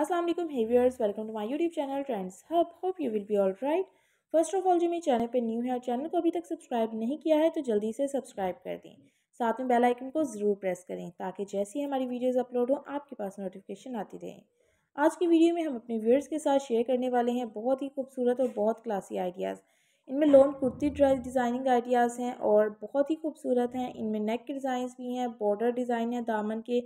अस्सलाम वालेकुम hey viewers welcome to my YouTube channel trends hub hope you will be all right first of all जो मेरे channel पे new है और चैनल को अभी तक सब्सक्राइब नहीं किया है तो जल्दी से सब्सक्राइब कर दें साथ में बेल आइकन को ज़रूर प्रेस करें ताकि जैसे ही हमारी वीडियोस अपलोड हो आपके पास नोटिफिकेशन आती रहें आज की वीडियो में हम अपने व्यूअर्स के साथ शेयर करने वाले हैं बहुत ही खूबसूरत और बहुत क्लासी आइडियाज़ इनमें lawn kurti dress designing ideas हैं और बहुत ही खूबसूरत हैं इनमें नेक के डिज़ाइंस भी हैं बॉर्डर डिज़ाइन है दामन के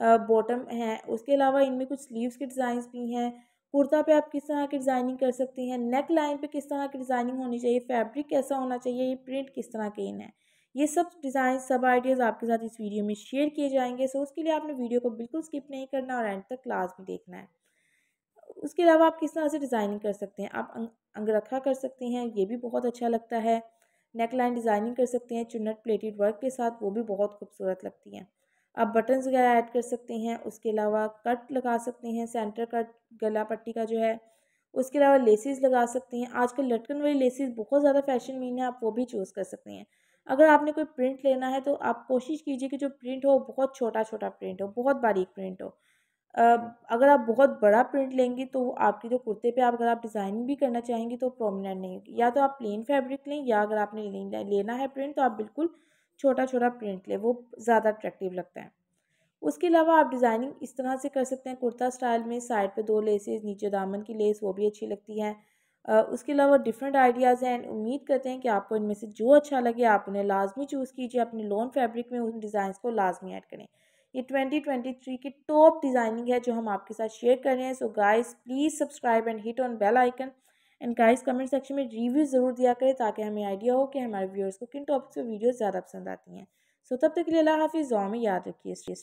बॉटम है उसके अलावा इनमें कुछ स्लीव्स के डिज़ाइंस भी हैं कुर्ता पे आप किस तरह की डिज़ाइनिंग कर सकती हैं नेक लाइन पे किस तरह की डिज़ाइनिंग होनी चाहिए फैब्रिक कैसा होना चाहिए ये प्रिंट किस तरह के इन है ये सब डिज़ाइन सब आइडियाज़ आपके साथ इस वीडियो में शेयर किए जाएंगे सो उसके लिए आपने वीडियो को बिल्कुल स्किप नहीं करना और एंड तक क्लास भी देखना है उसके अलावा आप किस तरह से डिज़ाइनिंग कर सकते हैं आप अंगरखा कर सकते हैं ये भी बहुत अच्छा लगता है नेक लाइन डिज़ाइनिंग कर सकते हैं चुनट प्लेटेड वर्क के साथ वो भी बहुत खूबसूरत लगती है आप बटन्स वगैरह ऐड कर सकते हैं उसके अलावा कट लगा सकते हैं सेंटर कट गला पट्टी का जो है उसके अलावा लेसिस लगा सकते हैं आजकल लटकन वाली लेसिस बहुत ज़्यादा फैशन में है आप वो भी चूज़ कर सकते हैं अगर आपने कोई प्रिंट लेना है तो आप कोशिश कीजिए कि जो प्रिंट हो बहुत छोटा छोटा प्रिंट हो बहुत बारीक प्रिंट हो अगर आप बहुत बड़ा प्रिंट लेंगी तो आपकी जो कुर्ते पे आप अगर आप डिज़ाइनिंग भी करना चाहेंगी तो प्रोमिनेंट नहीं होगी या तो आप प्लेन फैब्रिक लें या अगर आपने लेना है प्रिंट तो आप बिल्कुल छोटा छोटा प्रिंट ले वो ज़्यादा अट्रैक्टिव लगता है उसके अलावा आप डिज़ाइनिंग इस तरह से कर सकते हैं कुर्ता स्टाइल में साइड पे दो लेसेस नीचे दामन की लेस वो भी अच्छी लगती है उसके अलावा डिफरेंट आइडियाज़ हैं उम्मीद करते हैं कि आपको इनमें से जो अच्छा लगे आप उन्हें लाजमी चूज़ कीजिए अपने लोन फैब्रिक में उन डिज़ाइंस को लाजमी ऐड करें ये ट्वेंटी ट्वेंटी थ्री की टॉप डिज़ाइनिंग है जो हम आपके साथ शेयर कर रहे हैं so guys please subscribe and hit on bell icon and guys comment section में रिव्यू ज़रूर दिया करें ताकि हमें आइडिया हो कि हमारे व्यूअर्स को किन टॉपिक्स पर वीडियो ज़्यादा पसंद आती हैं सो तब तक के लिए अल्लाह हाफिज़ में याद रखिए